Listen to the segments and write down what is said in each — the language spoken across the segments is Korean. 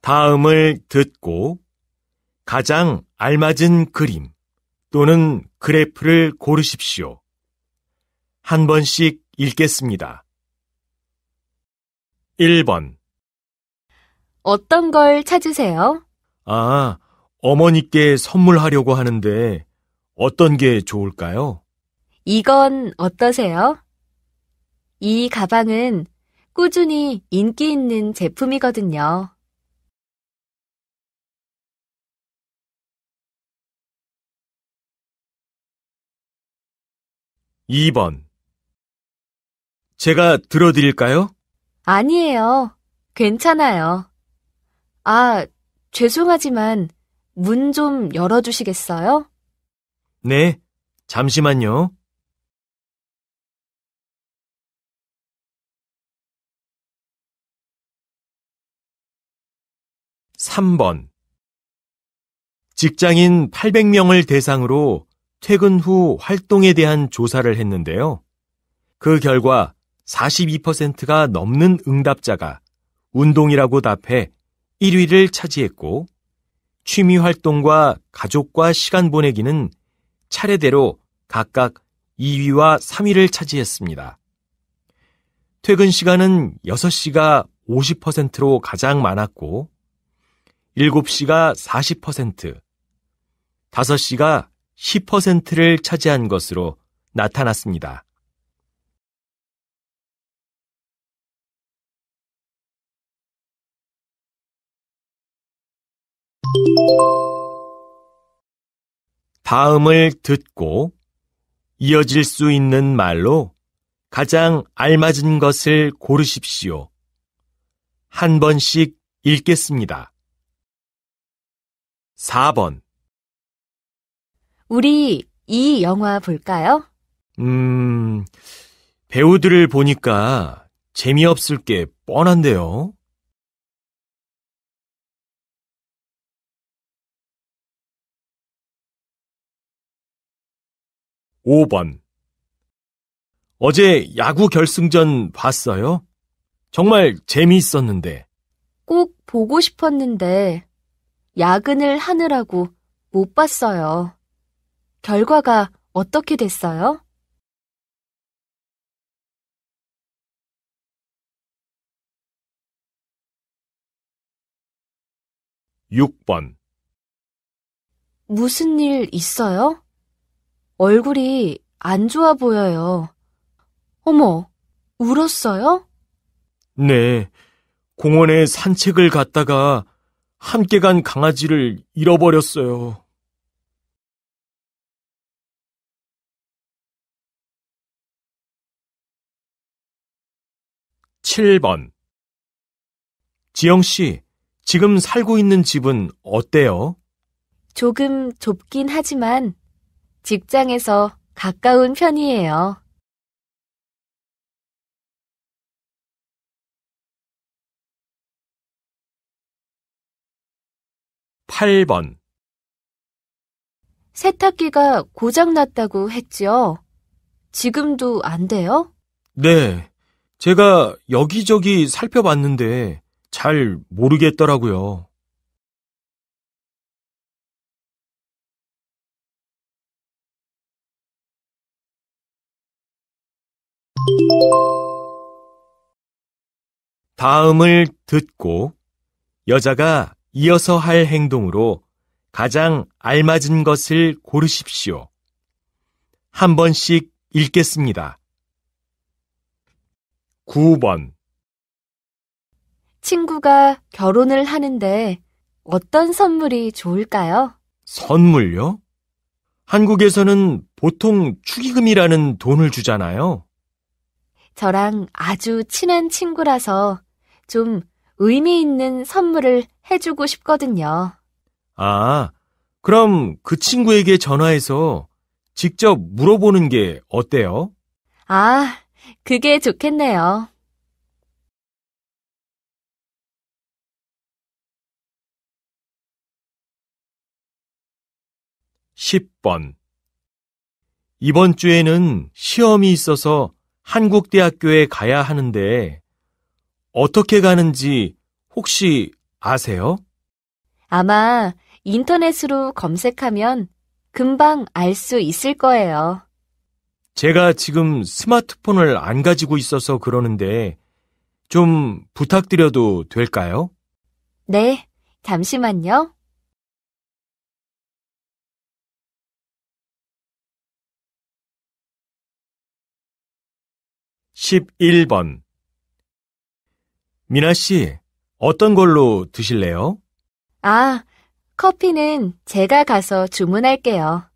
다음을 듣고 가장 알맞은 그림 또는 그래프를 고르십시오. 한 번씩 읽겠습니다. 1번 어떤 걸 찾으세요? 아, 어머니께 선물하려고 하는데 어떤 게 좋을까요? 이건 어떠세요? 이 가방은 꾸준히 인기 있는 제품이거든요. 이번 제가 들어드릴까요? 아니에요. 괜찮아요. 아, 죄송하지만 문 좀 열어주시겠어요? 네, 잠시만요. 3번 직장인 800명을 대상으로 퇴근 후 활동에 대한 조사를 했는데요. 그 결과 42%가 넘는 응답자가 운동이라고 답해 1위를 차지했고 취미 활동과 가족과 시간 보내기는 차례대로 각각 2위와 3위를 차지했습니다. 퇴근 시간은 6시가 50%로 가장 많았고 7시가 40%, 5시가 10%를 차지한 것으로 나타났습니다. 다음을 듣고 이어질 수 있는 말로 가장 알맞은 것을 고르십시오. 한 번씩 읽겠습니다. 4번. 우리 이 영화 볼까요? 음, 배우들을 보니까 재미없을 게 뻔한데요. (5번) 어제 야구 결승전 봤어요? 정말 재미있었는데. 꼭 보고 싶었는데 야근을 하느라고 못 봤어요. 결과가 어떻게 됐어요? (6번) 무슨 일 있어요? 얼굴이 안 좋아 보여요. 어머, 울었어요? 네, 공원에 산책을 갔다가 함께 간 강아지를 잃어버렸어요. (7번) 지영 씨, 지금 살고 있는 집은 어때요? 조금 좁긴 하지만 직장에서 가까운 편이에요. 8번 세탁기가 고장났다고 했지 지금도 안 돼요? 네. 제가 여기저기 살펴봤는데 잘 모르겠더라고요. '다음을 듣고 여자가 이어서 할 행동으로 가장 알맞은 것을 고르십시오. 한 번씩 읽겠습니다. 9번 친구가 결혼을 하는데 어떤 선물이 좋을까요? 선물요? 한국에서는 보통 축의금이라는 돈을 주잖아요. 저랑 아주 친한 친구라서 좀 의미 있는 선물을 해주고 싶거든요. 아, 그럼 그 친구에게 전화해서 직접 물어보는 게 어때요? 아, 그게 좋겠네요. (10번) 이번 주에는 시험이 있어서 한국대학교에 가야 하는데 어떻게 가는지 혹시 아세요? 아마 인터넷으로 검색하면 금방 알 수 있을 거예요. 제가 지금 스마트폰을 안 가지고 있어서 그러는데 좀 부탁드려도 될까요? 네, 잠시만요. (11번) 미나 씨, 어떤 걸로 드실래요? 아, 커피는 제가 가서 주문할게요.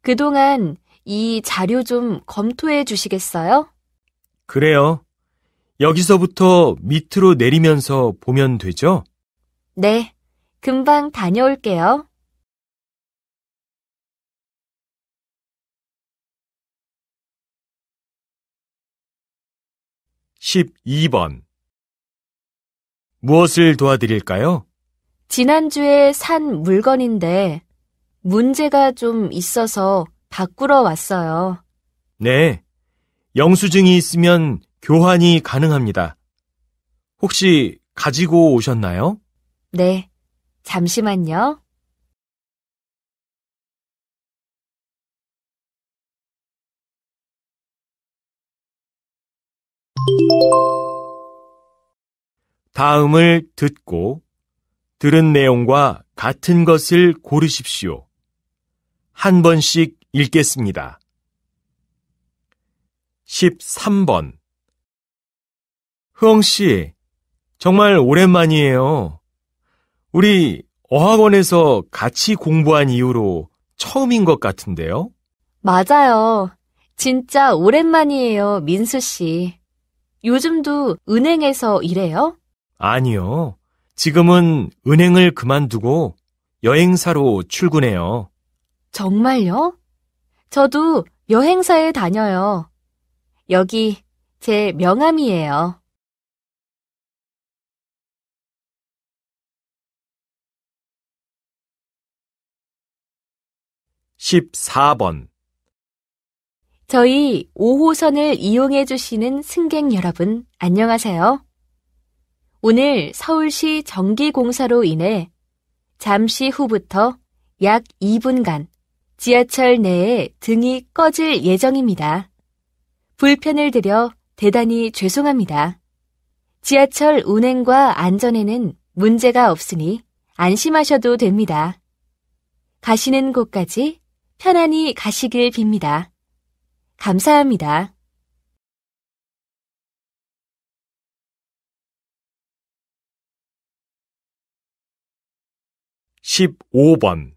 그동안 이 자료 좀 검토해 주시겠어요? 그래요. 여기서부터 밑으로 내리면서 보면 되죠? 네, 금방 다녀올게요. (12번) 무엇을 도와드릴까요? 지난주에 산 물건인데 문제가 좀 있어서 바꾸러 왔어요. 네. 영수증이 있으면 교환이 가능합니다. 혹시 가지고 오셨나요? 네. 잠시만요. 다음을 듣고 들은 내용과 같은 것을 고르십시오. 한 번씩 읽겠습니다. 13번 흐엉 씨, 정말 오랜만이에요. 우리 어학원에서 같이 공부한 이후로 처음인 것 같은데요? 맞아요. 진짜 오랜만이에요, 민수 씨. 요즘도 은행에서 일해요? 아니요. 지금은 은행을 그만두고 여행사로 출근해요. 정말요? 저도 여행사에 다녀요. 여기 제 명함이에요. 1 4번 저희 5호선을 이용해 주시는 승객 여러분, 안녕하세요. 오늘 서울시 정기공사로 인해 잠시 후부터 약 2분간 지하철 내에 등이 꺼질 예정입니다. 불편을 드려 대단히 죄송합니다. 지하철 운행과 안전에는 문제가 없으니 안심하셔도 됩니다. 가시는 곳까지 편안히 가시길 빕니다. 감사합니다. 15번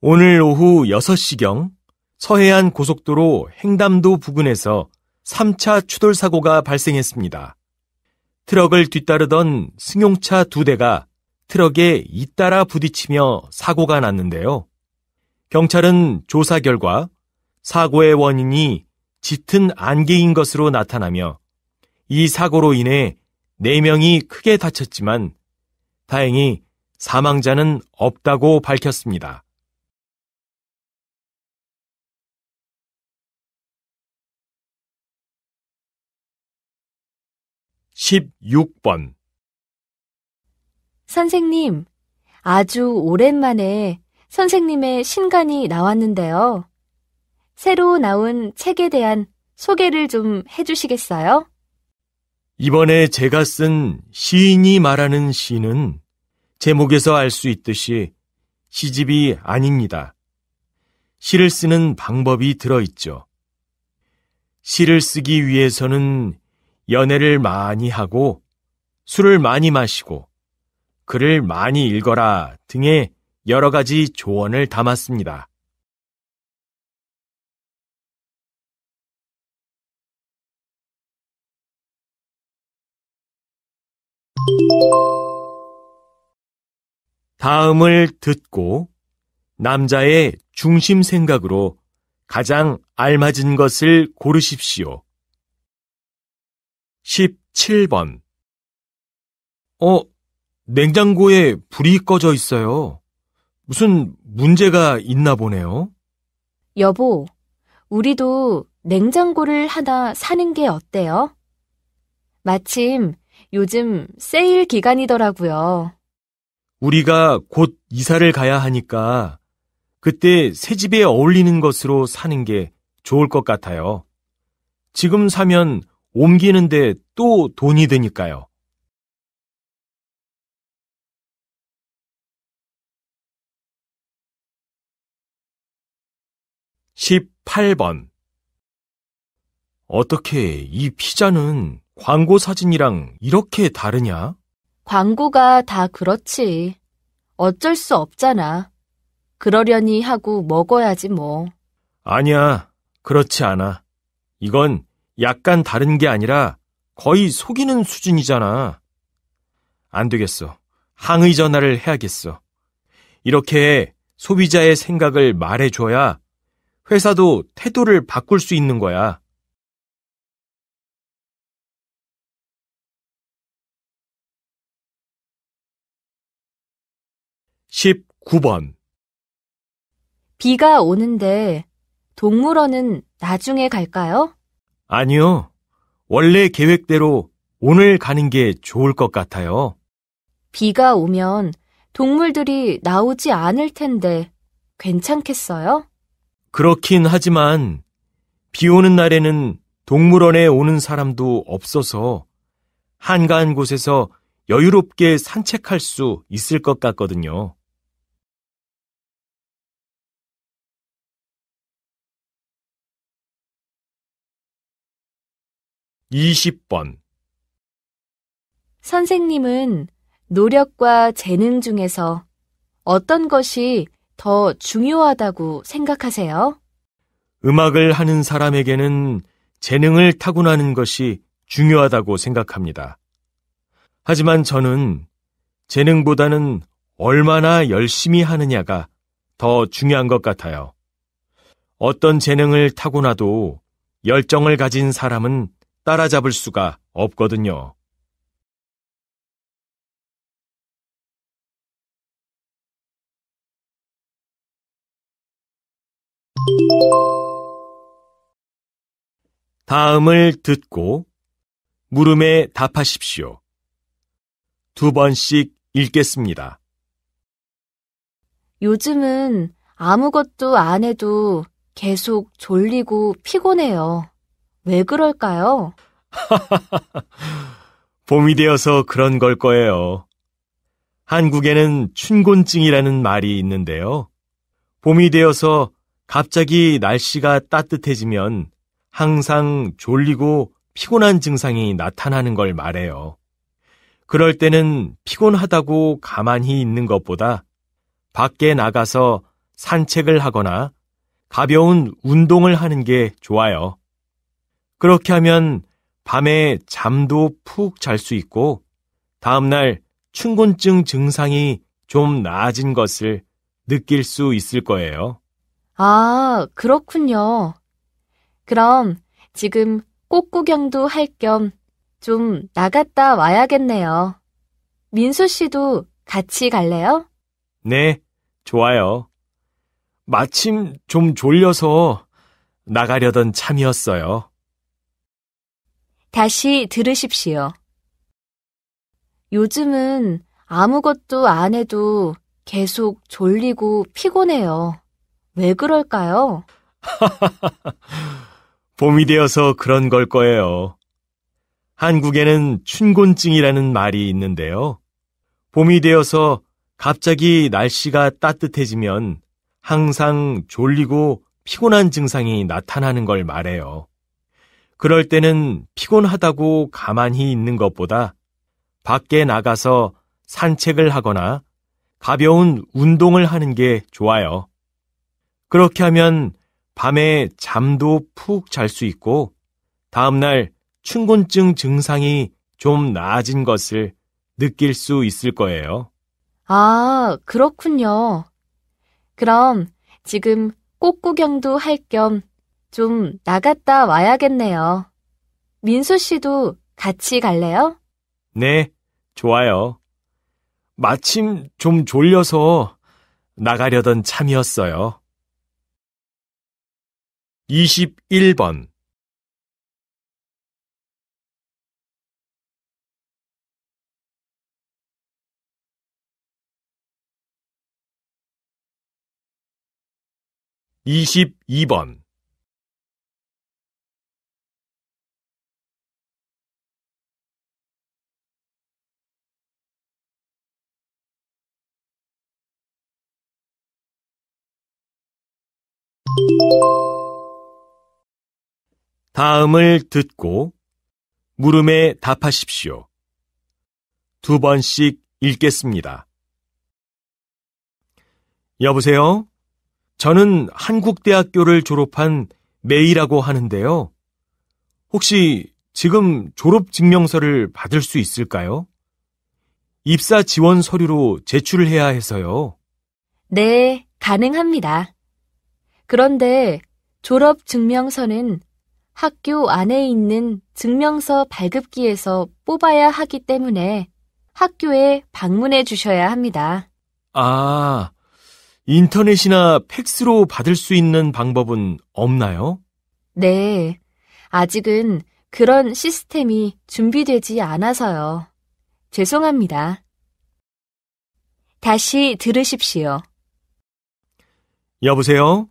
오늘 오후 6시경 서해안 고속도로 행담도 부근에서 3차 추돌 사고가 발생했습니다. 트럭을 뒤따르던 승용차 두 대가 트럭에 잇따라 부딪히며 사고가 났는데요. 경찰은 조사 결과 사고의 원인이 짙은 안개인 것으로 나타나며 이 사고로 인해 4명이 크게 다쳤지만 다행히 사망자는 없다고 밝혔습니다. 1 6번 선생님, 아주 오랜만에 선생님의 신간이 나왔는데요. 새로 나온 책에 대한 소개를 좀 해주시겠어요? 이번에 제가 쓴 시인이 말하는 시는 제목에서 알 수 있듯이 시집이 아닙니다. 시를 쓰는 방법이 들어있죠. 시를 쓰기 위해서는 연애를 많이 하고 술을 많이 마시고 글을 많이 읽어라 등의 여러 가지 조언을 담았습니다. 다음을 듣고 남자의 중심 생각으로 가장 알맞은 것을 고르십시오. 17번. 어, 냉장고에 불이 꺼져 있어요. 무슨 문제가 있나 보네요. 여보, 우리도 냉장고를 하나 사는 게 어때요? 마침 요즘 세일 기간이더라고요. 우리가 곧 이사를 가야 하니까 그때 새 집에 어울리는 것으로 사는 게 좋을 것 같아요. 지금 사면 옮기는데 또 돈이 드니까요. 1 8번 어떻게 이 피자는 광고 사진이랑 이렇게 다르냐? 광고가 다 그렇지. 어쩔 수 없잖아. 그러려니 하고 먹어야지 뭐. 아니야. 그렇지 않아. 이건 약간 다른 게 아니라 거의 속이는 수준이잖아. 안 되겠어. 항의 전화를 해야겠어. 이렇게 소비자의 생각을 말해줘야 회사도 태도를 바꿀 수 있는 거야. 19번 비가 오는데 동물원은 나중에 갈까요? 아니요. 원래 계획대로 오늘 가는 게 좋을 것 같아요. 비가 오면 동물들이 나오지 않을 텐데 괜찮겠어요? 그렇긴 하지만 비 오는 날에는 동물원에 오는 사람도 없어서 한가한 곳에서 여유롭게 산책할 수 있을 것 같거든요. 20번 선생님은 노력과 재능 중에서 어떤 것이 더 중요하다고 생각하세요? 음악을 하는 사람에게는 재능을 타고나는 것이 중요하다고 생각합니다. 하지만 저는 재능보다는 얼마나 열심히 하느냐가 더 중요한 것 같아요. 어떤 재능을 타고나도 열정을 가진 사람은 따라잡을 수가 없거든요. 다음을 듣고 물음에 답하십시오. 두 번씩 읽겠습니다. 요즘은 아무것도 안 해도 계속 졸리고 피곤해요. 왜 그럴까요? 봄이 되어서 그런 걸 거예요. 한국에는 춘곤증이라는 말이 있는데요. 봄이 되어서 갑자기 날씨가 따뜻해지면 항상 졸리고 피곤한 증상이 나타나는 걸 말해요. 그럴 때는 피곤하다고 가만히 있는 것보다 밖에 나가서 산책을 하거나 가벼운 운동을 하는 게 좋아요. 그렇게 하면 밤에 잠도 푹 잘 수 있고 다음날 춘곤증 증상이 좀 나아진 것을 느낄 수 있을 거예요. 아, 그렇군요. 그럼 지금 꽃구경도 할 겸 좀 나갔다 와야겠네요. 민수 씨도 같이 갈래요? 네, 좋아요. 마침 좀 졸려서 나가려던 참이었어요. 다시 들으십시오. 요즘은 아무것도 안 해도 계속 졸리고 피곤해요. 왜 그럴까요? 봄이 되어서 그런 걸 거예요. 한국에는 춘곤증이라는 말이 있는데요. 봄이 되어서 갑자기 날씨가 따뜻해지면 항상 졸리고 피곤한 증상이 나타나는 걸 말해요. 그럴 때는 피곤하다고 가만히 있는 것보다 밖에 나가서 산책을 하거나 가벼운 운동을 하는 게 좋아요. 그렇게 하면 밤에 잠도 푹 잘 수 있고 다음날 춘곤증 증상이 좀 나아진 것을 느낄 수 있을 거예요. 아, 그렇군요. 그럼 지금 꽃구경도 할겸 좀 나갔다 와야겠네요. 민수 씨도 같이 갈래요? 네, 좋아요. 마침 좀 졸려서 나가려던 참이었어요. 21번 2 2번 다음을 듣고 물음에 답하십시오. 두 번씩 읽겠습니다. 여보세요? 저는 한국대학교를 졸업한 메이라고 하는데요. 혹시 지금 졸업 증명서를 받을 수 있을까요? 입사 지원 서류로 제출을 해야 해서요. 네, 가능합니다. 그런데 졸업 증명서는 학교 안에 있는 증명서 발급기에서 뽑아야 하기 때문에 학교에 방문해 주셔야 합니다. 아, 인터넷이나 팩스로 받을 수 있는 방법은 없나요? 네. 아직은 그런 시스템이 준비되지 않아서요. 죄송합니다. 다시 들으십시오. 여보세요?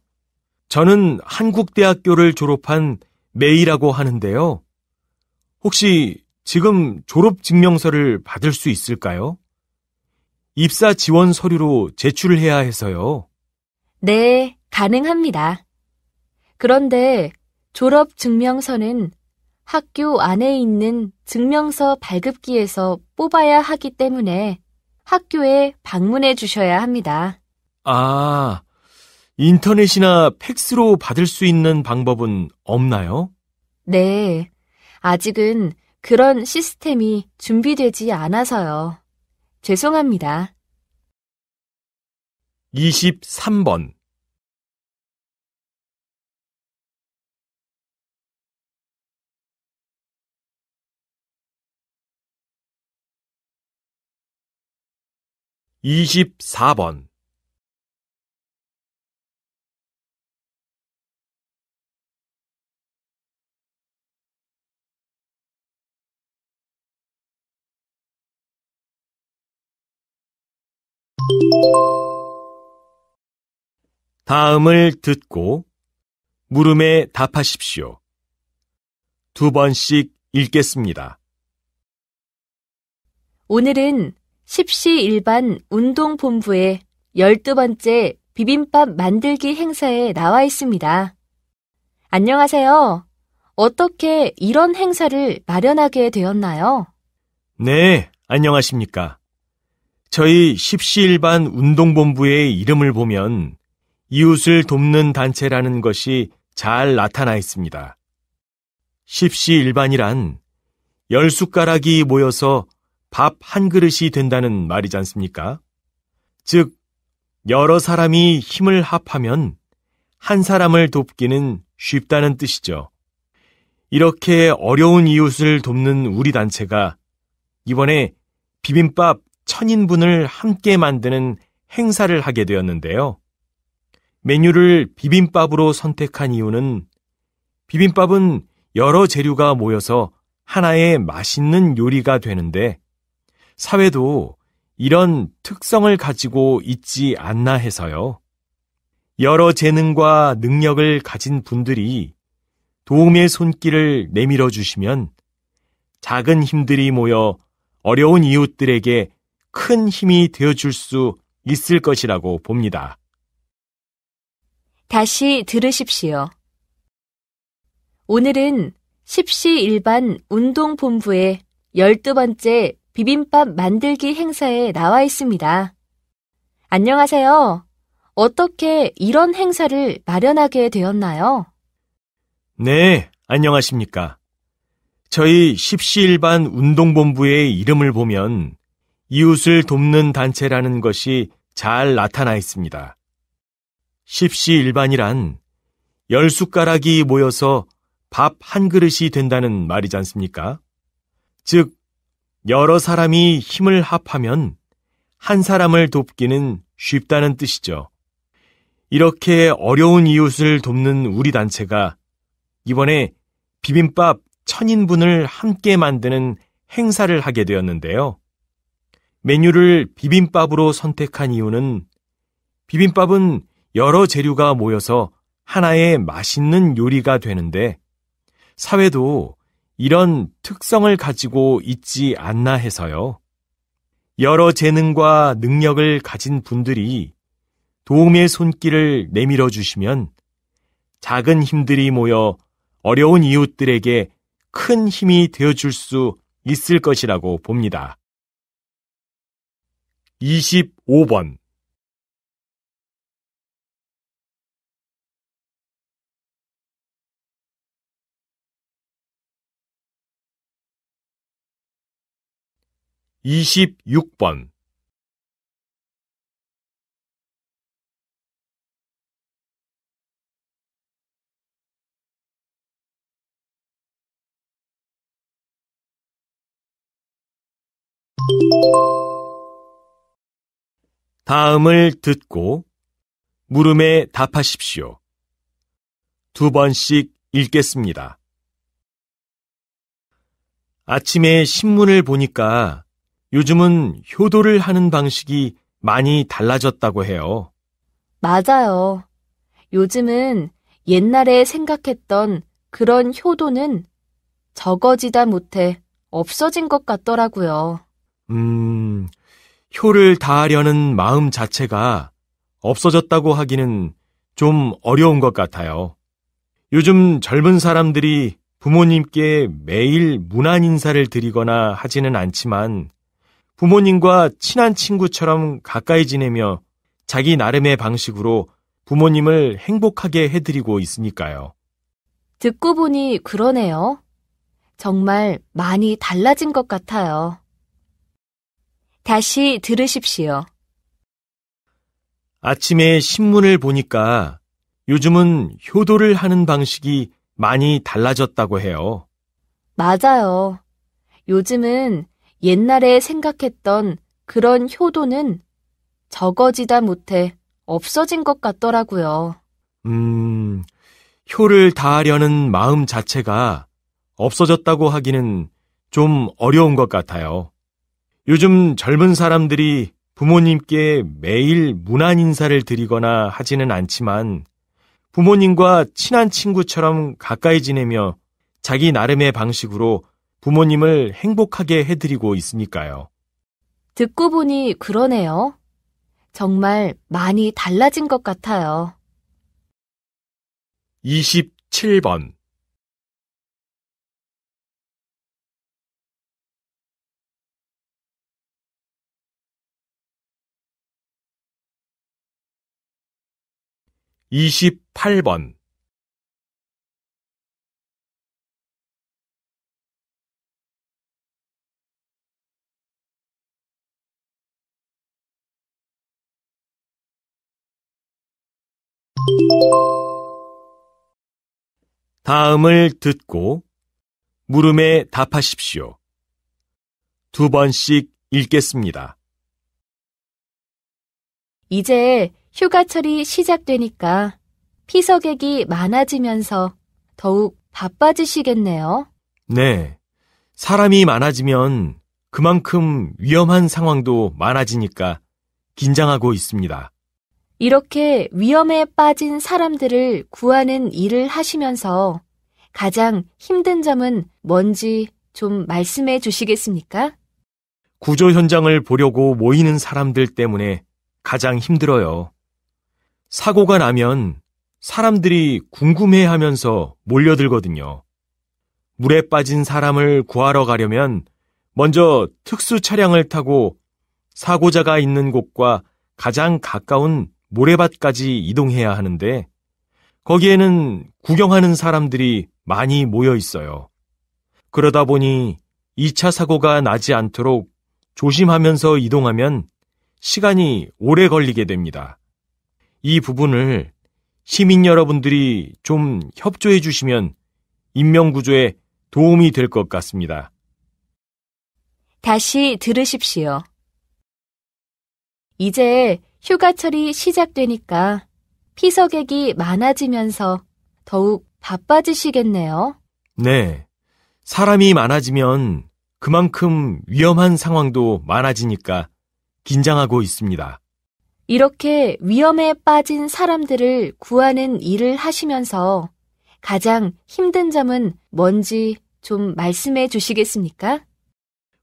저는 한국대학교를 졸업한 메이라고 하는데요. 혹시 지금 졸업 증명서를 받을 수 있을까요? 입사 지원 서류로 제출해야 을 해서요. 네, 가능합니다. 그런데 졸업 증명서는 학교 안에 있는 증명서 발급기에서 뽑아야 하기 때문에 학교에 방문해 주셔야 합니다. 아, 인터넷이나 팩스로 받을 수 있는 방법은 없나요? 네. 아직은 그런 시스템이 준비되지 않아서요. 죄송합니다. 23번. (24번) 다음을 듣고 물음에 답하십시오. 두 번씩 읽겠습니다. 오늘은 10시 1반 운동본부의 12번째 비빔밥 만들기 행사에 나와 있습니다. 안녕하세요. 어떻게 이런 행사를 마련하게 되었나요? 네, 안녕하십니까. 저희 십시일반 운동본부의 이름을 보면 이웃을 돕는 단체라는 것이 잘 나타나 있습니다. 십시일반이란 열 숟가락이 모여서 밥 한 그릇이 된다는 말이지 않습니까? 즉, 여러 사람이 힘을 합하면 한 사람을 돕기는 쉽다는 뜻이죠. 이렇게 어려운 이웃을 돕는 우리 단체가 이번에 비빔밥 천인분을 함께 만드는 행사를 하게 되었는데요. 메뉴를 비빔밥으로 선택한 이유는 비빔밥은 여러 재료가 모여서 하나의 맛있는 요리가 되는데 사회도 이런 특성을 가지고 있지 않나 해서요. 여러 재능과 능력을 가진 분들이 도움의 손길을 내밀어 주시면 작은 힘들이 모여 어려운 이웃들에게 큰 힘이 되어줄 수 있을 것이라고 봅니다. 다시 들으십시오. 오늘은 1 0시일반 운동본부의 1 2 번째 비빔밥 만들기 행사에 나와 있습니다. 안녕하세요. 어떻게 이런 행사를 마련하게 되었나요? 네, 안녕하십니까. 저희 1 0시일반 운동본부의 이름을 보면 이웃을 돕는 단체라는 것이 잘 나타나 있습니다. 십시일반이란 열 숟가락이 모여서 밥 한 그릇이 된다는 말이지 않습니까? 즉, 여러 사람이 힘을 합하면 한 사람을 돕기는 쉽다는 뜻이죠. 이렇게 어려운 이웃을 돕는 우리 단체가 이번에 비빔밥 천인분을 함께 만드는 행사를 하게 되었는데요. 메뉴를 비빔밥으로 선택한 이유는 비빔밥은 여러 재료가 모여서 하나의 맛있는 요리가 되는데 사회도 이런 특성을 가지고 있지 않나 해서요. 여러 재능과 능력을 가진 분들이 도움의 손길을 내밀어 주시면 작은 힘들이 모여 어려운 이웃들에게 큰 힘이 되어줄 수 있을 것이라고 봅니다. 25번 26번 다음을 듣고 물음에 답하십시오. 두 번씩 읽겠습니다. 아침에 신문을 보니까 요즘은 효도를 하는 방식이 많이 달라졌다고 해요. 맞아요. 요즘은 옛날에 생각했던 그런 효도는 적어지다 못해 없어진 것 같더라고요. 음, 효를 다하려는 마음 자체가 없어졌다고 하기는 좀 어려운 것 같아요. 요즘 젊은 사람들이 부모님께 매일 문안 인사를 드리거나 하지는 않지만 부모님과 친한 친구처럼 가까이 지내며 자기 나름의 방식으로 부모님을 행복하게 해드리고 있으니까요. 듣고 보니 그러네요. 정말 많이 달라진 것 같아요. 다시 들으십시오. 아침에 신문을 보니까 요즘은 효도를 하는 방식이 많이 달라졌다고 해요. 맞아요. 요즘은 옛날에 생각했던 그런 효도는 적어지다 못해 없어진 것 같더라고요. 음, 효를 다하려는 마음 자체가 없어졌다고 하기는 좀 어려운 것 같아요. 요즘 젊은 사람들이 부모님께 매일 문안 인사를 드리거나 하지는 않지만 부모님과 친한 친구처럼 가까이 지내며 자기 나름의 방식으로 부모님을 행복하게 해드리고 있으니까요. 듣고 보니 그러네요. 정말 많이 달라진 것 같아요. 27번 28번 '다음을 듣고 물음에 답하십시오. 두 번씩 읽겠습니다. 이제 휴가철이 시작되니까 피서객이 많아지면서 더욱 바빠지시겠네요. 네. 사람이 많아지면 그만큼 위험한 상황도 많아지니까 긴장하고 있습니다. 이렇게 위험에 빠진 사람들을 구하는 일을 하시면서 가장 힘든 점은 뭔지 좀 말씀해 주시겠습니까? 구조 현장을 보려고 모이는 사람들 때문에 가장 힘들어요. 사고가 나면 사람들이 궁금해 하면서 몰려들거든요. 물에 빠진 사람을 구하러 가려면 먼저 특수 차량을 타고 사고자가 있는 곳과 가장 가까운 모래밭까지 이동해야 하는데 거기에는 구경하는 사람들이 많이 모여 있어요. 그러다 보니 2차 사고가 나지 않도록 조심하면서 이동하면 시간이 오래 걸리게 됩니다. 이 부분을 시민 여러분들이 좀 협조해 주시면 인명구조에 도움이 될 것 같습니다. 다시 들으십시오. 이제 휴가철이 시작되니까 피서객이 많아지면서 더욱 바빠지시겠네요. 네. 사람이 많아지면 그만큼 위험한 상황도 많아지니까 긴장하고 있습니다. 이렇게 위험에 빠진 사람들을 구하는 일을 하시면서 가장 힘든 점은 뭔지 좀 말씀해 주시겠습니까?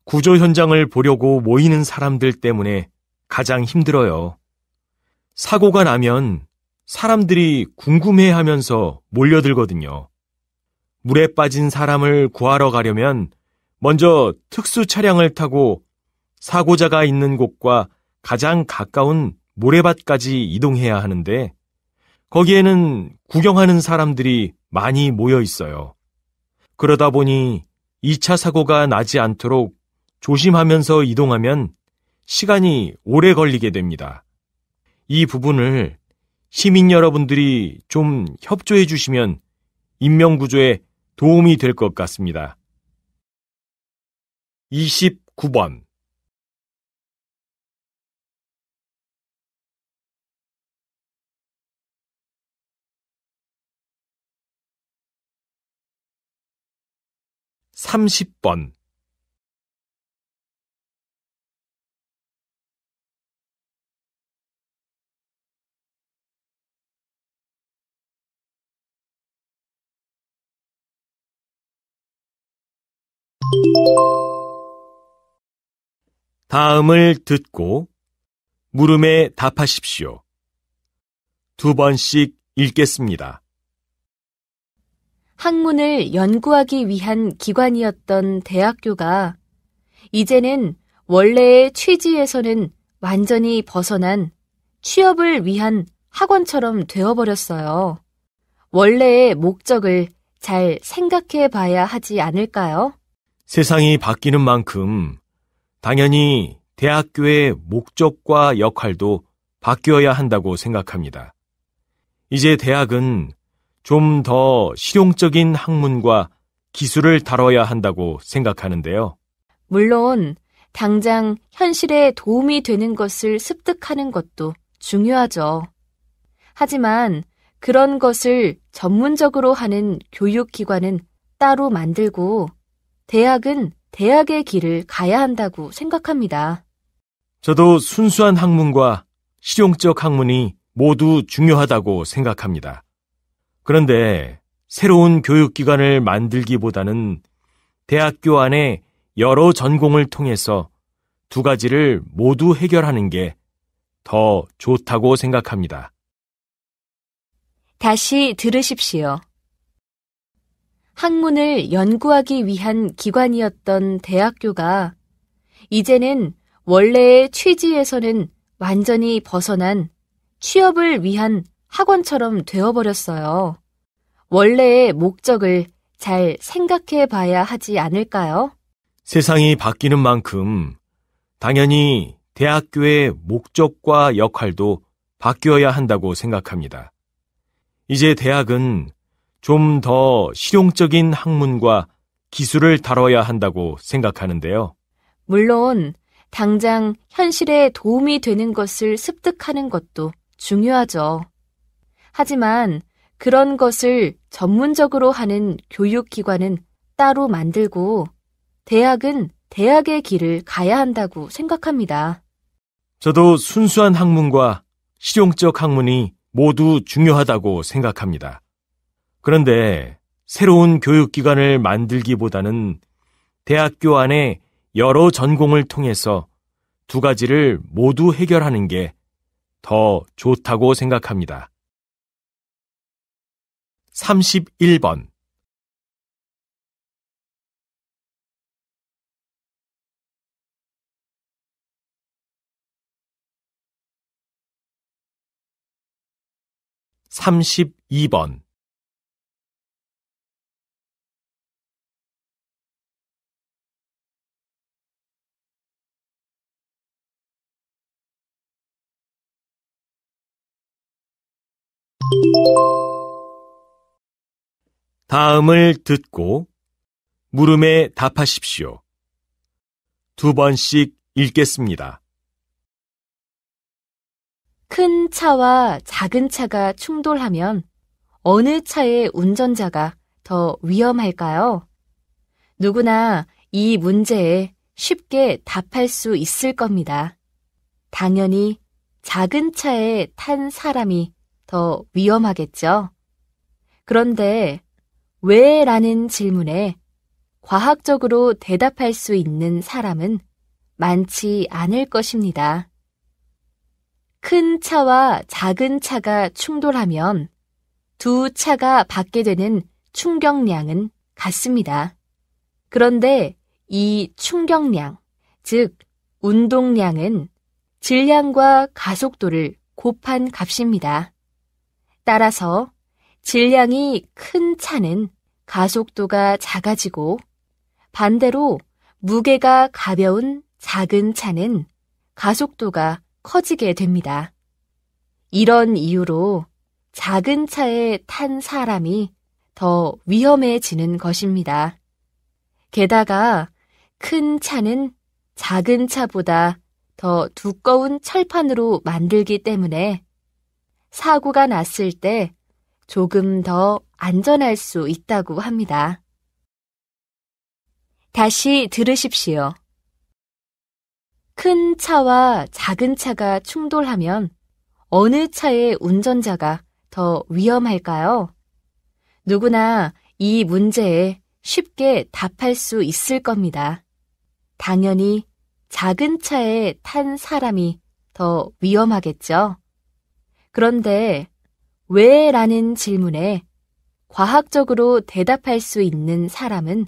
구조 현장을 보려고 모이는 사람들 때문에 가장 힘들어요. 사고가 나면 사람들이 궁금해 하면서 몰려들거든요. 물에 빠진 사람을 구하러 가려면 먼저 특수 차량을 타고 사고자가 있는 곳과 가장 가까운 모래밭까지 이동해야 하는데 거기에는 구경하는 사람들이 많이 모여 있어요. 그러다 보니 2차 사고가 나지 않도록 조심하면서 이동하면 시간이 오래 걸리게 됩니다. 이 부분을 시민 여러분들이 좀 협조해 주시면 인명구조에 도움이 될 것 같습니다. 29번 30번 '다음을 듣고 물음에 답하십시오. 두 번씩 읽겠습니다. 학문을 연구하기 위한 기관이었던 대학교가 이제는 원래의 취지에서는 완전히 벗어난 취업을 위한 학원처럼 되어버렸어요. 원래의 목적을 잘 생각해 봐야 하지 않을까요? 세상이 바뀌는 만큼 당연히 대학교의 목적과 역할도 바뀌어야 한다고 생각합니다. 이제 대학은 좀더 실용적인 학문과 기술을 다뤄야 한다고 생각하는데요. 물론, 당장 현실에 도움이 되는 것을 습득하는 것도 중요하죠. 하지만 그런 것을 전문적으로 하는 교육기관은 따로 만들고 대학은 대학의 길을 가야 한다고 생각합니다. 저도 순수한 학문과 실용적 학문이 모두 중요하다고 생각합니다. 그런데 새로운 교육기관을 만들기보다는 대학교 안에 여러 전공을 통해서 두 가지를 모두 해결하는 게 더 좋다고 생각합니다. 다시 들으십시오. 학문을 연구하기 위한 기관이었던 대학교가 이제는 원래의 취지에서는 완전히 벗어난 취업을 위한 학원처럼 되어버렸어요. 원래의 목적을 잘 생각해 봐야 하지 않을까요? 세상이 바뀌는 만큼 당연히 대학교의 목적과 역할도 바뀌어야 한다고 생각합니다. 이제 대학은 좀 더 실용적인 학문과 기술을 다뤄야 한다고 생각하는데요. 물론, 당장 현실에 도움이 되는 것을 습득하는 것도 중요하죠. 하지만 그런 것을 전문적으로 하는 교육기관은 따로 만들고 대학은 대학의 길을 가야 한다고 생각합니다. 저도 순수한 학문과 실용적 학문이 모두 중요하다고 생각합니다. 그런데 새로운 교육기관을 만들기보다는 대학교 안에 여러 전공을 통해서 두 가지를 모두 해결하는 게 더 좋다고 생각합니다. 31번 32번 다음을 듣고 물음에 답하십시오. 두 번씩 읽겠습니다. 큰 차와 작은 차가 충돌하면 어느 차의 운전자가 더 위험할까요? 누구나 이 문제에 쉽게 답할 수 있을 겁니다. 당연히 작은 차에 탄 사람이 더 위험하겠죠. 그런데 왜? 라는 질문에 과학적으로 대답할 수 있는 사람은 많지 않을 것입니다. 큰 차와 작은 차가 충돌하면 두 차가 받게 되는 충격량은 같습니다. 그런데 이 충격량, 즉 운동량은 질량과 가속도를 곱한 값입니다. 따라서 질량이 큰 차는 가속도가 작아지고 반대로 무게가 가벼운 작은 차는 가속도가 커지게 됩니다. 이런 이유로 작은 차에 탄 사람이 더 위험해지는 것입니다. 게다가 큰 차는 작은 차보다 더 두꺼운 철판으로 만들기 때문에 사고가 났을 때 조금 더 안전할 수 있다고 합니다. 다시 들으십시오. 큰 차와 작은 차가 충돌하면 어느 차의 운전자가 더 위험할까요? 누구나 이 문제에 쉽게 답할 수 있을 겁니다. 당연히 작은 차에 탄 사람이 더 위험하겠죠. 그런데 왜 라는 질문에 과학적으로 대답할 수 있는 사람은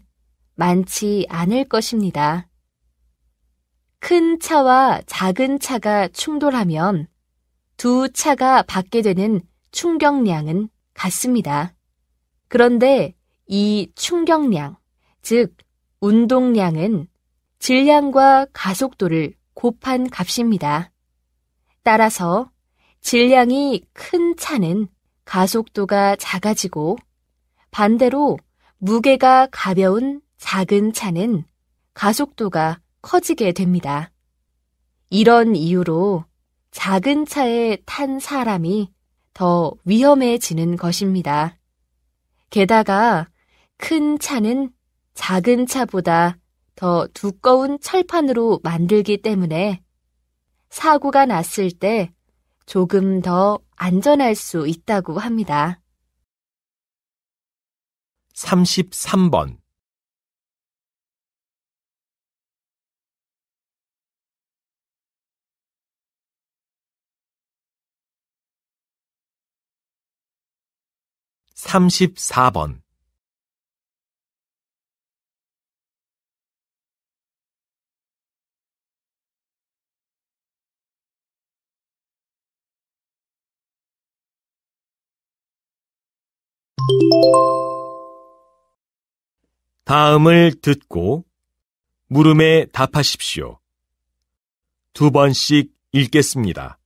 많지 않을 것입니다. 큰 차와 작은 차가 충돌하면 두 차가 받게 되는 충격량은 같습니다. 그런데 이 충격량, 즉 운동량은 질량과 가속도를 곱한 값입니다. 따라서 질량이 큰 차는 가속도가 작아지고 반대로 무게가 가벼운 작은 차는 가속도가 커지게 됩니다. 이런 이유로 작은 차에 탄 사람이 더 위험해지는 것입니다. 게다가 큰 차는 작은 차보다 더 두꺼운 철판으로 만들기 때문에 사고가 났을 때 조금 더 안전할 수 있다고 합니다. 33번 34번 다음을 듣고 물음에 답하십시오. 두 번씩 읽겠습니다.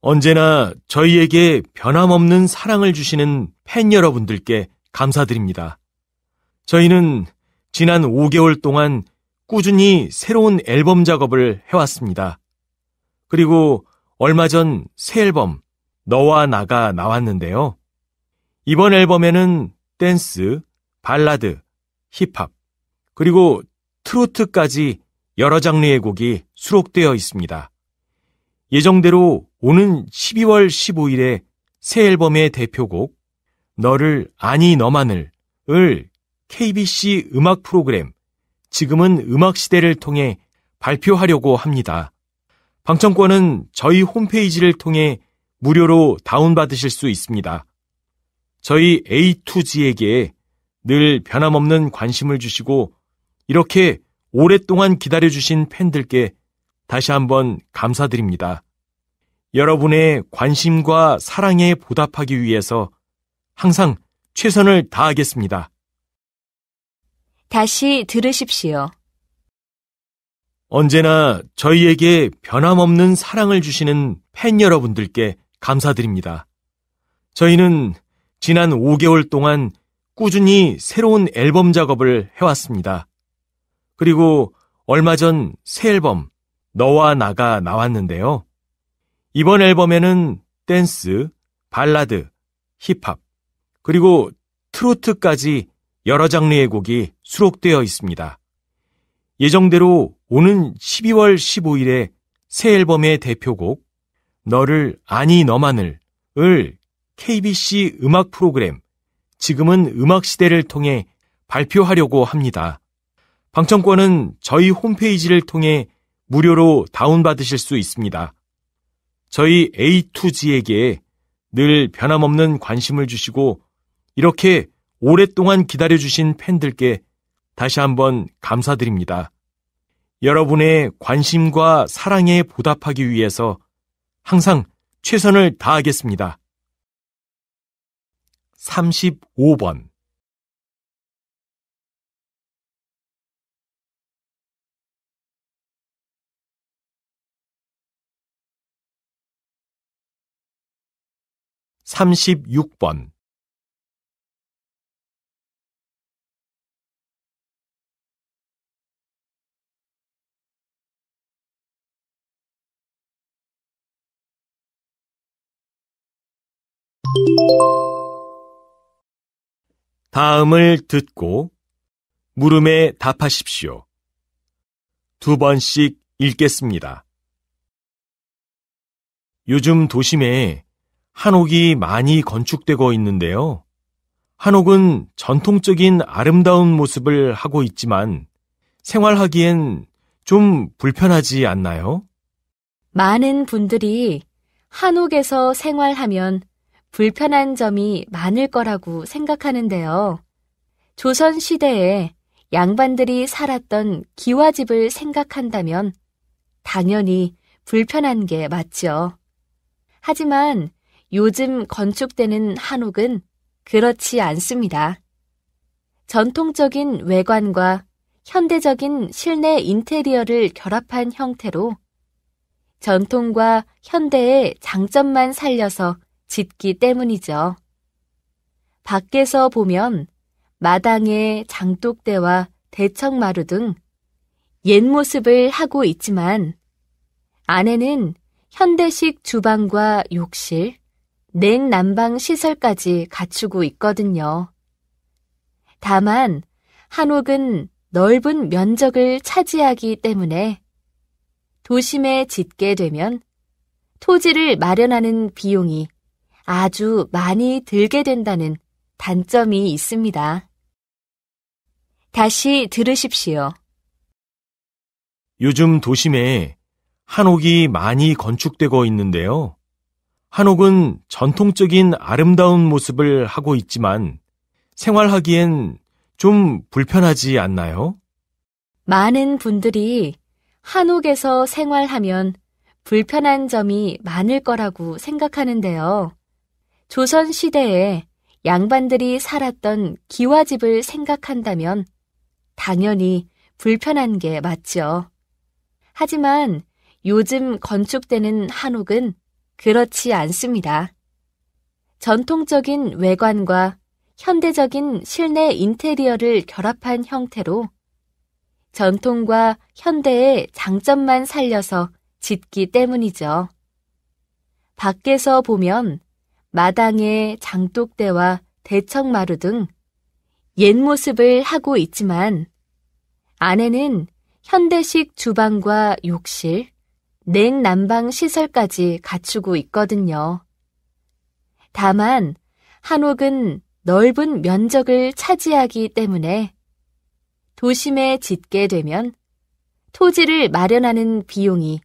언제나 저희에게 변함없는 사랑을 주시는 팬 여러분들께 감사드립니다. 저희는 지난 5개월 동안 꾸준히 새로운 앨범 작업을 해왔습니다. 그리고 얼마 전 새 앨범, 너와 나가 나왔는데요. 이번 앨범에는 댄스, 발라드, 힙합, 그리고 트로트까지 여러 장르의 곡이 수록되어 있습니다. 예정대로 오는 12월 15일에 새 앨범의 대표곡 너를 아니 너만을 을 KBC 음악 프로그램 지금은 음악 시대를 통해 발표하려고 합니다. 방청권은 저희 홈페이지를 통해 무료로 다운받으실 수 있습니다. 저희 A2G에게 늘 변함없는 관심을 주시고 이렇게 오랫동안 기다려주신 팬들께 다시 한번 감사드립니다. 여러분의 관심과 사랑에 보답하기 위해서 항상 최선을 다하겠습니다. 다시 들으십시오. 언제나 저희에게 변함없는 사랑을 주시는 팬 여러분들께 감사드립니다. 저희는 지난 5개월 동안 꾸준히 새로운 앨범 작업을 해왔습니다. 그리고 얼마 전 새 앨범, 너와 나가 나왔는데요. 이번 앨범에는 댄스, 발라드, 힙합, 그리고 트로트까지 여러 장르의 곡이 수록되어 있습니다. 예정대로 오는 12월 15일에 새 앨범의 대표곡 너를 아니 너만을을 KBC 음악 프로그램 지금은 음악 시대를 통해 발표하려고 합니다. 방청권은 저희 홈페이지를 통해 무료로 다운받으실 수 있습니다. 저희 A2G에게 늘 변함없는 관심을 주시고 이렇게 오랫동안 기다려주신 팬들께 다시 한번 감사드립니다. 여러분의 관심과 사랑에 보답하기 위해서 항상 최선을 다하겠습니다. 35번 36번 うん。 다음을 듣고 물음에 답하십시오. 두 번씩 읽겠습니다. 요즘 도심에 한옥이 많이 건축되고 있는데요. 한옥은 전통적인 아름다운 모습을 하고 있지만 생활하기엔 좀 불편하지 않나요? 많은 분들이 한옥에서 생활하면 불편한 점이 많을 거라고 생각하는데요. 조선 시대에 양반들이 살았던 기와집을 생각한다면 당연히 불편한 게 맞죠. 하지만 요즘 건축되는 한옥은 그렇지 않습니다. 전통적인 외관과 현대적인 실내 인테리어를 결합한 형태로 전통과 현대의 장점만 살려서 짓기 때문이죠. 밖에서 보면 마당에 장독대와 대청마루 등 옛 모습을 하고 있지만 안에는 현대식 주방과 욕실, 냉난방 시설까지 갖추고 있거든요. 다만 한옥은 넓은 면적을 차지하기 때문에 도심에 짓게 되면 토지를 마련하는 비용이 아주 많이 들게 된다는 단점이 있습니다. 다시 들으십시오. 요즘 도심에 한옥이 많이 건축되고 있는데요. 한옥은 전통적인 아름다운 모습을 하고 있지만 생활하기엔 좀 불편하지 않나요? 많은 분들이 한옥에서 생활하면 불편한 점이 많을 거라고 생각하는데요. 조선 시대에 양반들이 살았던 기와집을 생각한다면 당연히 불편한 게 맞죠. 하지만 요즘 건축되는 한옥은 그렇지 않습니다. 전통적인 외관과 현대적인 실내 인테리어를 결합한 형태로 전통과 현대의 장점만 살려서 짓기 때문이죠. 밖에서 보면 마당에 장독대와 대청마루 등 옛 모습을 하고 있지만 안에는 현대식 주방과 욕실, 냉난방 시설까지 갖추고 있거든요. 다만 한옥은 넓은 면적을 차지하기 때문에 도심에 짓게 되면 토지를 마련하는 비용이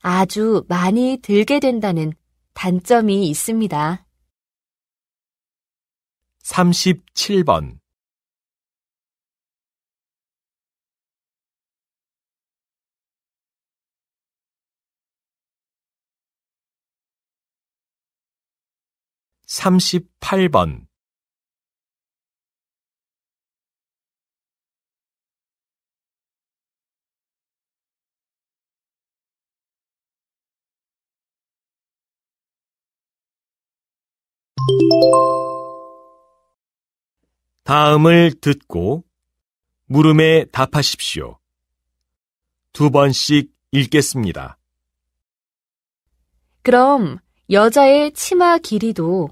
아주 많이 들게 된다는 단점이 있습니다. 37번 38번 다음을 듣고 물음에 답하십시오. 두 번씩 읽겠습니다. 그럼 여자의 치마 길이도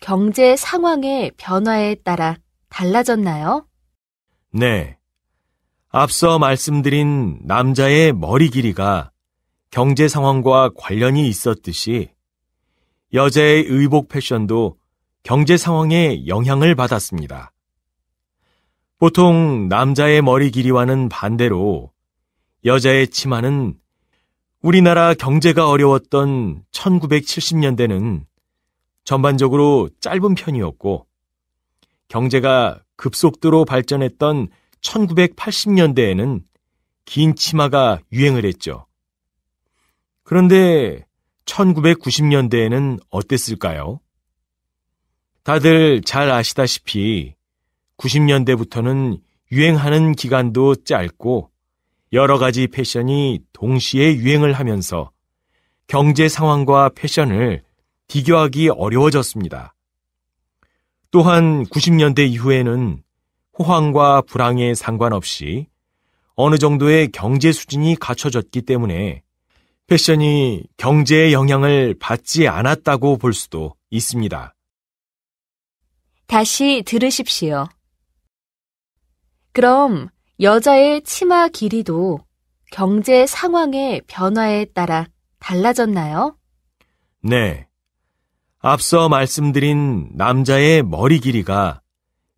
경제 상황의 변화에 따라 달라졌나요? 네. 앞서 말씀드린 남자의 머리 길이가 경제 상황과 관련이 있었듯이 여자의 의복 패션도 경제 상황에 영향을 받았습니다. 보통 남자의 머리 길이와는 반대로 여자의 치마는 우리나라 경제가 어려웠던 1970년대는 전반적으로 짧은 편이었고 경제가 급속도로 발전했던 1980년대에는 긴 치마가 유행을 했죠. 그런데 1990년대에는 어땠을까요? 다들 잘 아시다시피 90년대부터는 유행하는 기간도 짧고 여러 가지 패션이 동시에 유행을 하면서 경제 상황과 패션을 비교하기 어려워졌습니다. 또한 90년대 이후에는 호황과 불황에 상관없이 어느 정도의 경제 수준이 갖춰졌기 때문에 패션이 경제의 영향을 받지 않았다고 볼 수도 있습니다. 다시 들으십시오. 그럼 여자의 치마 길이도 경제 상황의 변화에 따라 달라졌나요? 네. 앞서 말씀드린 남자의 머리 길이가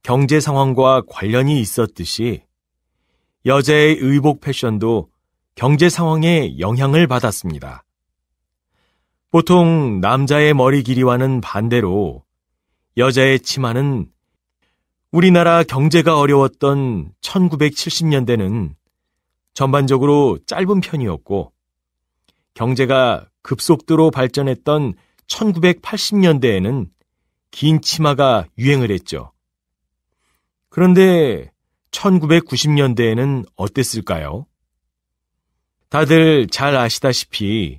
경제 상황과 관련이 있었듯이 여자의 의복 패션도 경제 상황에 영향을 받았습니다. 보통 남자의 머리 길이와는 반대로 여자의 치마는 우리나라 경제가 어려웠던 1970년대는 전반적으로 짧은 편이었고 경제가 급속도로 발전했던 1980년대에는 긴 치마가 유행을 했죠. 그런데 1990년대에는 어땠을까요? 다들 잘 아시다시피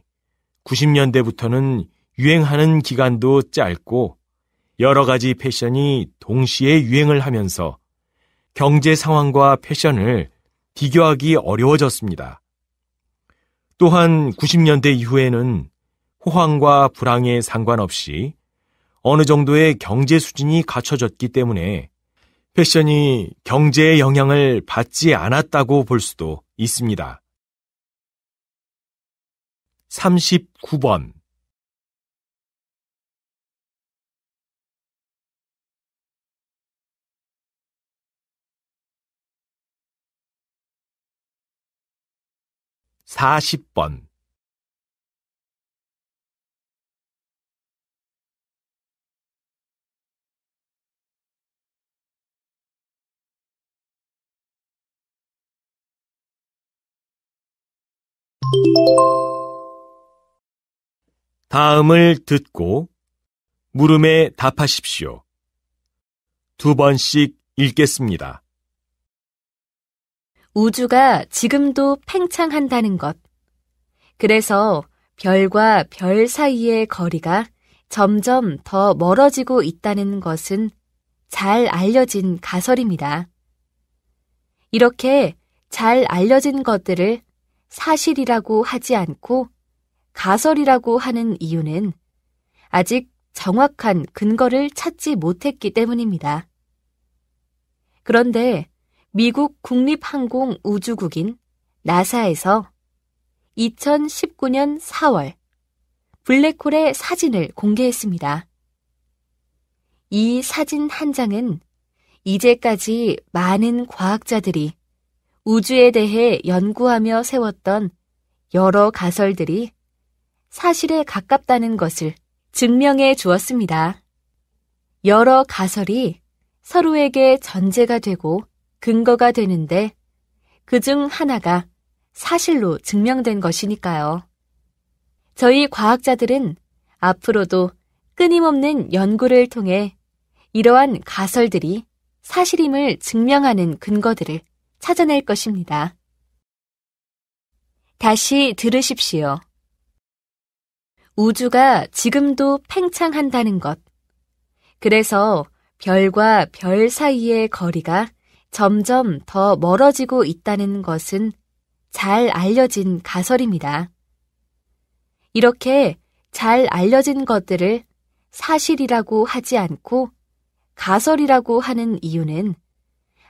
90년대부터는 유행하는 기간도 짧고 여러 가지 패션이 동시에 유행을 하면서 경제 상황과 패션을 비교하기 어려워졌습니다. 또한 90년대 이후에는 호황과 불황에 상관없이 어느 정도의 경제 수준이 갖춰졌기 때문에 패션이 경제의 영향을 받지 않았다고 볼 수도 있습니다. 39번 40번 '다음을 듣고 물음에 답하십시오. 두 번씩 읽겠습니다. 우주가 지금도 팽창한다는 것. 그래서 별과 별 사이의 거리가 점점 더 멀어지고 있다는 것은 잘 알려진 가설입니다. 이렇게 잘 알려진 것들을 사실이라고 하지 않고 가설이라고 하는 이유는 아직 정확한 근거를 찾지 못했기 때문입니다. 그런데 미국 국립항공우주국인 나사에서 2019년 4월 블랙홀의 사진을 공개했습니다. 이 사진 한 장은 이제까지 많은 과학자들이 우주에 대해 연구하며 세웠던 여러 가설들이 사실에 가깝다는 것을 증명해 주었습니다. 여러 가설이 서로에게 전제가 되고 근거가 되는데 그 중 하나가 사실로 증명된 것이니까요. 저희 과학자들은 앞으로도 끊임없는 연구를 통해 이러한 가설들이 사실임을 증명하는 근거들을 찾아낼 것입니다. 다시 들으십시오. 우주가 지금도 팽창한다는 것. 그래서 별과 별 사이의 거리가 점점 더 멀어지고 있다는 것은 잘 알려진 가설입니다. 이렇게 잘 알려진 것들을 사실이라고 하지 않고 가설이라고 하는 이유는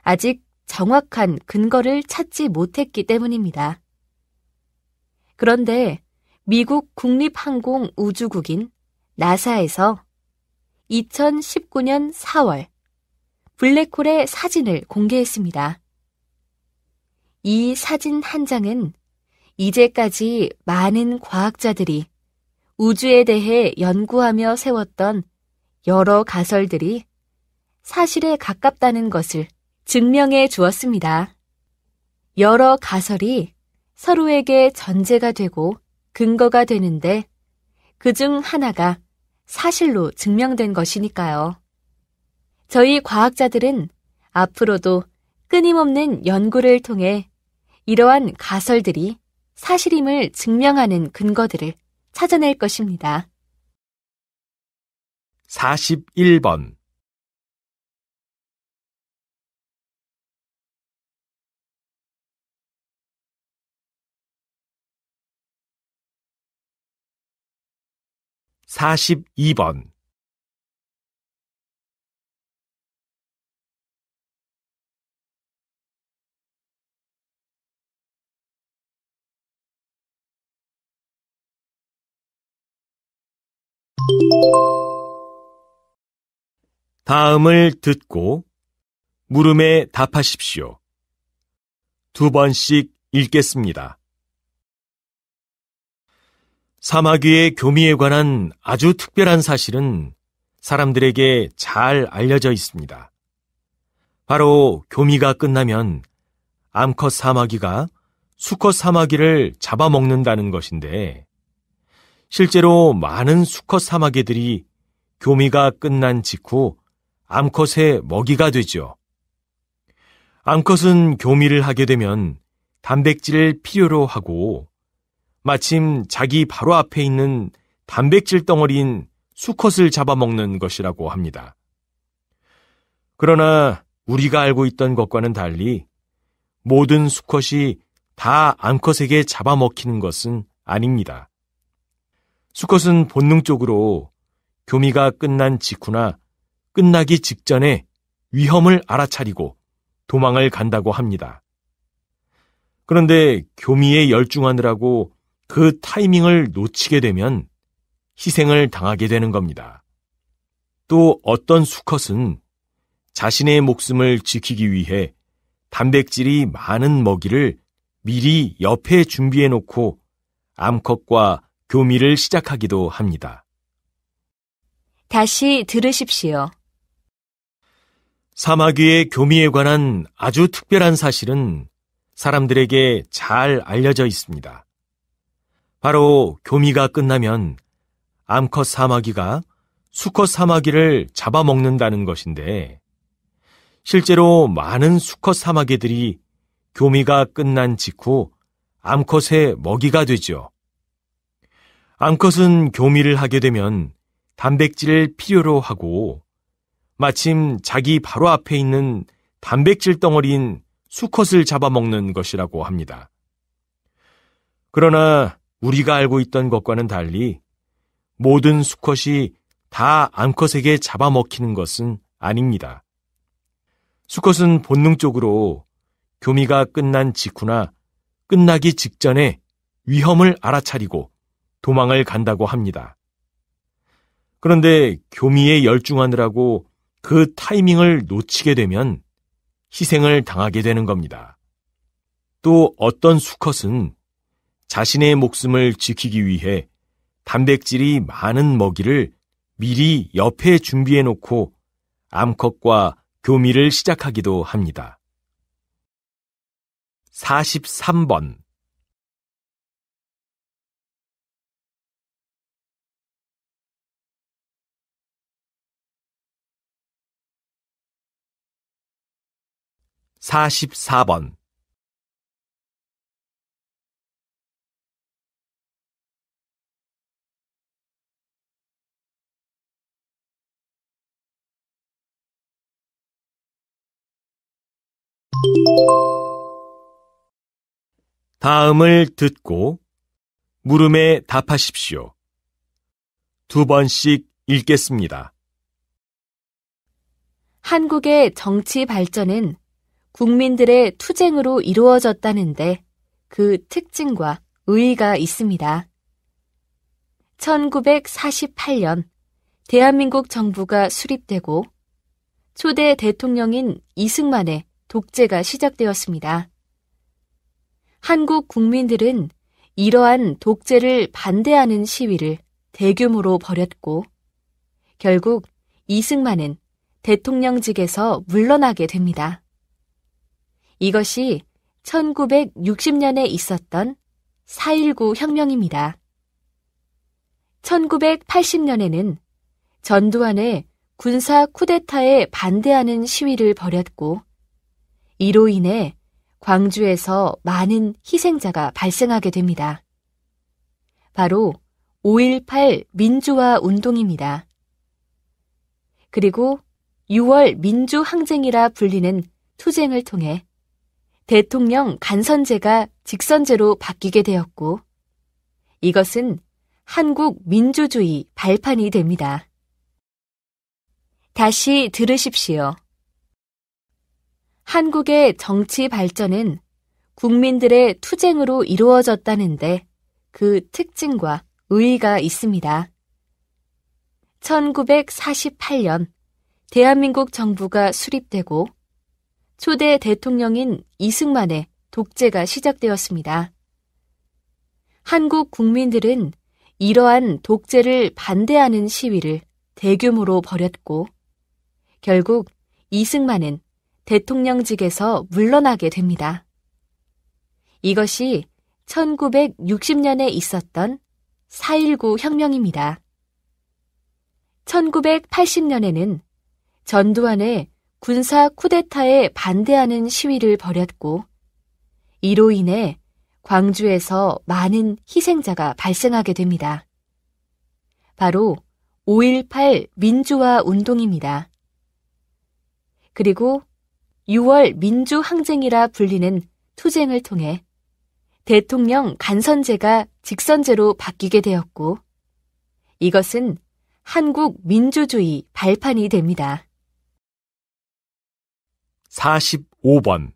아직 정확한 근거를 찾지 못했기 때문입니다. 그런데 미국 국립항공우주국인 나사에서 2019년 4월 블랙홀의 사진을 공개했습니다. 이 사진 한 장은 이제까지 많은 과학자들이 우주에 대해 연구하며 세웠던 여러 가설들이 사실에 가깝다는 것을 증명해 주었습니다. 여러 가설이 서로에게 전제가 되고 근거가 되는데 그 중 하나가 사실로 증명된 것이니까요. 저희 과학자들은 앞으로도 끊임없는 연구를 통해 이러한 가설들이 사실임을 증명하는 근거들을 찾아낼 것입니다. 41번 4 2번 다음을 듣고 물음에 답하십시오. 두 번씩 읽겠습니다. 사마귀의 교미에 관한 아주 특별한 사실은 사람들에게 잘 알려져 있습니다. 바로 교미가 끝나면 암컷 사마귀가 수컷 사마귀를 잡아먹는다는 것인데 실제로 많은 수컷 사마귀들이 교미가 끝난 직후 암컷의 먹이가 되죠. 암컷은 교미를 하게 되면 단백질을 필요로 하고 마침 자기 바로 앞에 있는 단백질 덩어리인 수컷을 잡아먹는 것이라고 합니다. 그러나 우리가 알고 있던 것과는 달리 모든 수컷이 다 암컷에게 잡아먹히는 것은 아닙니다. 수컷은 본능적으로 교미가 끝난 직후나 끝나기 직전에 위험을 알아차리고 도망을 간다고 합니다. 그런데 교미에 열중하느라고 그 타이밍을 놓치게 되면 희생을 당하게 되는 겁니다. 또 어떤 수컷은 자신의 목숨을 지키기 위해 단백질이 많은 먹이를 미리 옆에 준비해 놓고 암컷과 교미를 시작하기도 합니다. 다시 들으십시오. 사마귀의 교미에 관한 아주 특별한 사실은 사람들에게 잘 알려져 있습니다. 바로 교미가 끝나면 암컷 사마귀가 수컷 사마귀를 잡아먹는다는 것인데 실제로 많은 수컷 사마귀들이 교미가 끝난 직후 암컷의 먹이가 되죠. 암컷은 교미를 하게 되면 단백질을 필요로 하고 마침 자기 바로 앞에 있는 단백질 덩어리인 수컷을 잡아먹는 것이라고 합니다. 그러나 우리가 알고 있던 것과는 달리 모든 수컷이 다 암컷에게 잡아먹히는 것은 아닙니다. 수컷은 본능적으로 교미가 끝난 직후나 끝나기 직전에 위험을 알아차리고 도망을 간다고 합니다. 그런데 교미에 열중하느라고 그 타이밍을 놓치게 되면 희생을 당하게 되는 겁니다. 또 어떤 수컷은 자신의 목숨을 지키기 위해 단백질이 많은 먹이를 미리 옆에 준비해 놓고 암컷과 교미를 시작하기도 합니다. 43번 44번 '다음을 듣고 물음에 답하십시오. 두 번씩 읽겠습니다. 한국의 정치 발전은 국민들의 투쟁으로 이루어졌다는데 그 특징과 의의가 있습니다. 1948년 대한민국 정부가 수립되고 초대 대통령인 이승만의 독재가 시작되었습니다. 한국 국민들은 이러한 독재를 반대하는 시위를 대규모로 벌였고 결국 이승만은 대통령직에서 물러나게 됩니다. 이것이 1960년에 있었던 4.19 혁명입니다. 1980년에는 전두환의 군사 쿠데타에 반대하는 시위를 벌였고, 이로 인해 광주에서 많은 희생자가 발생하게 됩니다. 바로 5.18 민주화 운동입니다. 그리고 6월 민주항쟁이라 불리는 투쟁을 통해 대통령 간선제가 직선제로 바뀌게 되었고 이것은 한국 민주주의 발판이 됩니다. 다시 들으십시오. 한국의 정치 발전은 국민들의 투쟁으로 이루어졌다는데 그 특징과 의의가 있습니다. 1948년 대한민국 정부가 수립되고 초대 대통령인 이승만의 독재가 시작되었습니다. 한국 국민들은 이러한 독재를 반대하는 시위를 대규모로 벌였고 결국 이승만은 대통령직에서 물러나게 됩니다. 이것이 1960년에 있었던 4.19 혁명입니다. 1980년에는 전두환의 군사 쿠데타에 반대하는 시위를 벌였고 이로 인해 광주에서 많은 희생자가 발생하게 됩니다. 바로 5.18 민주화 운동입니다. 그리고 6월 민주항쟁이라 불리는 투쟁을 통해 대통령 간선제가 직선제로 바뀌게 되었고 이것은 한국 민주주의 발판이 됩니다. 45번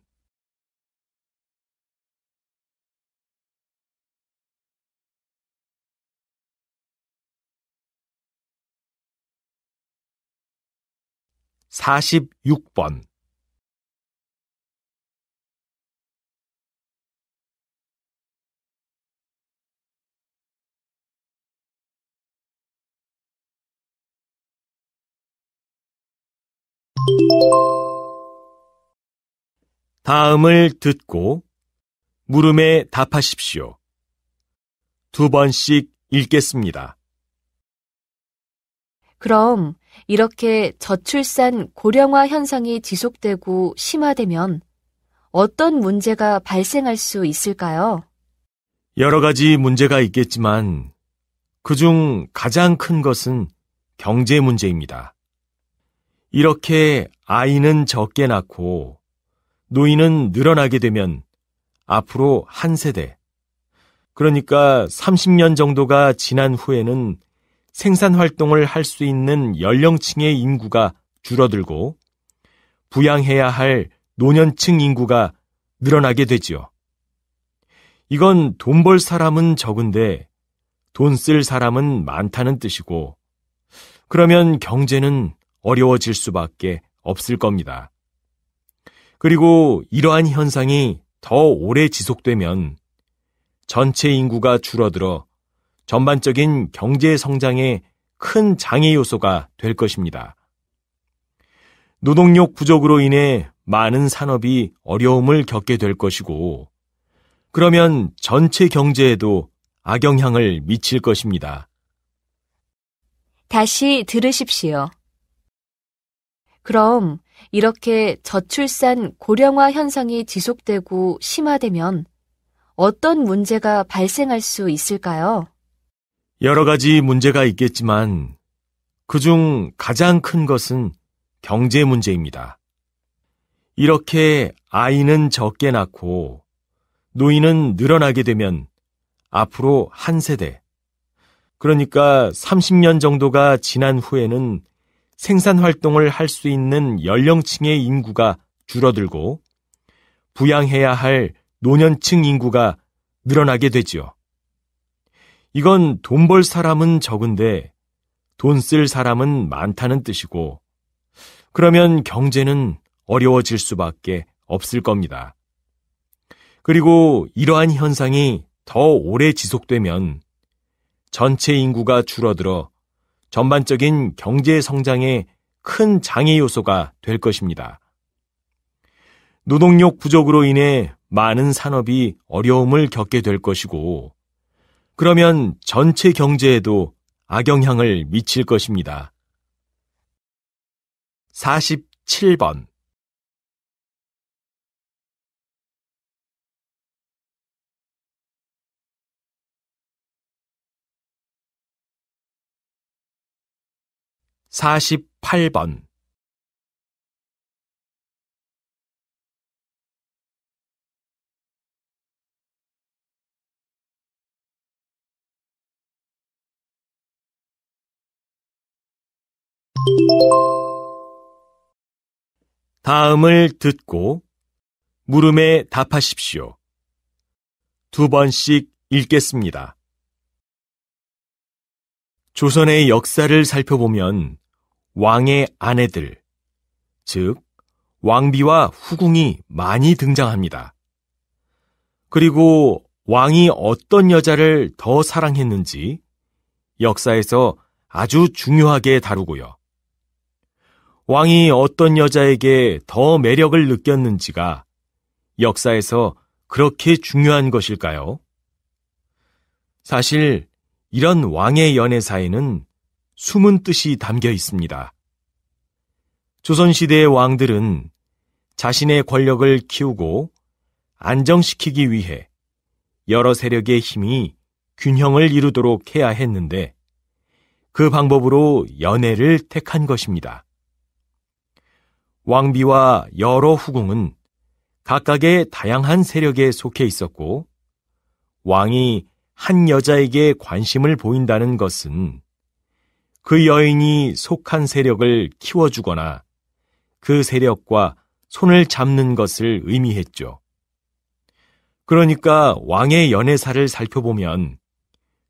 46번 うん。 다음을 듣고 물음에 답하십시오. 두 번씩 읽겠습니다. 그럼 이렇게 저출산 고령화 현상이 지속되고 심화되면 어떤 문제가 발생할 수 있을까요? 여러 가지 문제가 있겠지만 그중 가장 큰 것은 경제 문제입니다. 이렇게 아이는 적게 낳고 노인은 늘어나게 되면 앞으로 한 세대, 그러니까 30년 정도가 지난 후에는 생산 활동을 할 수 있는 연령층의 인구가 줄어들고 부양해야 할 노년층 인구가 늘어나게 되지요. 이건 돈 벌 사람은 적은데 돈 쓸 사람은 많다는 뜻이고 그러면 경제는 어려워질 수밖에 없을 겁니다. 그리고 이러한 현상이 더 오래 지속되면 전체 인구가 줄어들어 전반적인 경제 성장에 큰 장애 요소가 될 것입니다. 노동력 부족으로 인해 많은 산업이 어려움을 겪게 될 것이고, 그러면 전체 경제에도 악영향을 미칠 것입니다. 다시 들으십시오. 그럼 이렇게 저출산 고령화 현상이 지속되고 심화되면 어떤 문제가 발생할 수 있을까요? 여러 가지 문제가 있겠지만 그 중 가장 큰 것은 경제 문제입니다. 이렇게 아이는 적게 낳고 노인은 늘어나게 되면 앞으로 한 세대, 그러니까 30년 정도가 지난 후에는 생산 활동을 할 수 있는 연령층의 인구가 줄어들고 부양해야 할 노년층 인구가 늘어나게 되지요. 이건 돈 벌 사람은 적은데 돈 쓸 사람은 많다는 뜻이고 그러면 경제는 어려워질 수밖에 없을 겁니다. 그리고 이러한 현상이 더 오래 지속되면 전체 인구가 줄어들어 전반적인 경제 성장에 큰 장애 요소가 될 것입니다. 노동력 부족으로 인해 많은 산업이 어려움을 겪게 될 것이고, 그러면 전체 경제에도 악영향을 미칠 것입니다. 47번 48번 '다음을 듣고 물음에 답하십시오. 두 번씩 읽겠습니다. 조선의 역사를 살펴보면 왕의 아내들, 즉, 왕비와 후궁이 많이 등장합니다. 그리고 왕이 어떤 여자를 더 사랑했는지 역사에서 아주 중요하게 다루고요. 왕이 어떤 여자에게 더 매력을 느꼈는지가 역사에서 그렇게 중요한 것일까요? 사실 이런 왕의 연애 사이는 숨은 뜻이 담겨 있습니다. 조선시대의 왕들은 자신의 권력을 키우고 안정시키기 위해 여러 세력의 힘이 균형을 이루도록 해야 했는데 그 방법으로 연애를 택한 것입니다. 왕비와 여러 후궁은 각각의 다양한 세력에 속해 있었고 왕이 한 여자에게 관심을 보인다는 것은 그 여인이 속한 세력을 키워주거나 그 세력과 손을 잡는 것을 의미했죠. 그러니까 왕의 연애사를 살펴보면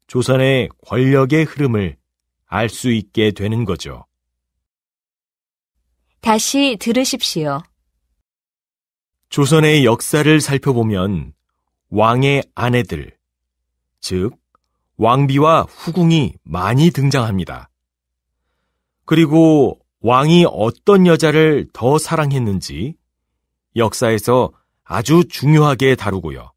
조선의 권력의 흐름을 알 수 있게 되는 거죠. 다시 들으십시오. 조선의 역사를 살펴보면 왕의 아내들, 즉 왕비와 후궁이 많이 등장합니다. 그리고 왕이 어떤 여자를 더 사랑했는지 역사에서 아주 중요하게 다루고요.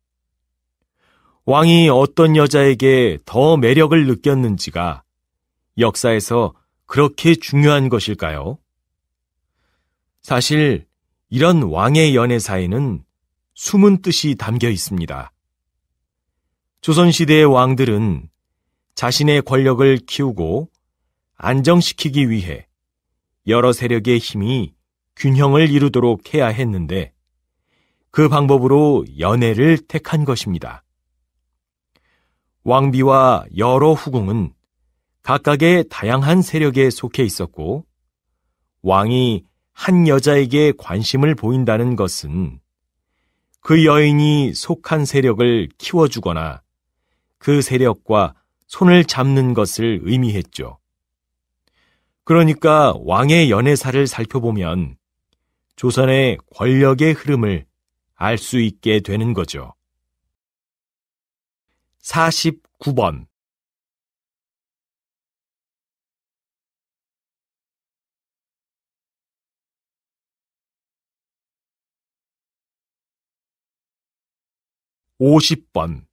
왕이 어떤 여자에게 더 매력을 느꼈는지가 역사에서 그렇게 중요한 것일까요? 사실 이런 왕의 연애사에는 숨은 뜻이 담겨 있습니다. 조선시대의 왕들은 자신의 권력을 키우고 안정시키기 위해 여러 세력의 힘이 균형을 이루도록 해야 했는데 그 방법으로 연애를 택한 것입니다. 왕비와 여러 후궁은 각각의 다양한 세력에 속해 있었고 왕이 한 여자에게 관심을 보인다는 것은 그 여인이 속한 세력을 키워주거나 그 세력과 손을 잡는 것을 의미했죠. 그러니까 왕의 연애사를 살펴보면 조선의 권력의 흐름을 알 수 있게 되는 거죠. 49번 5 0번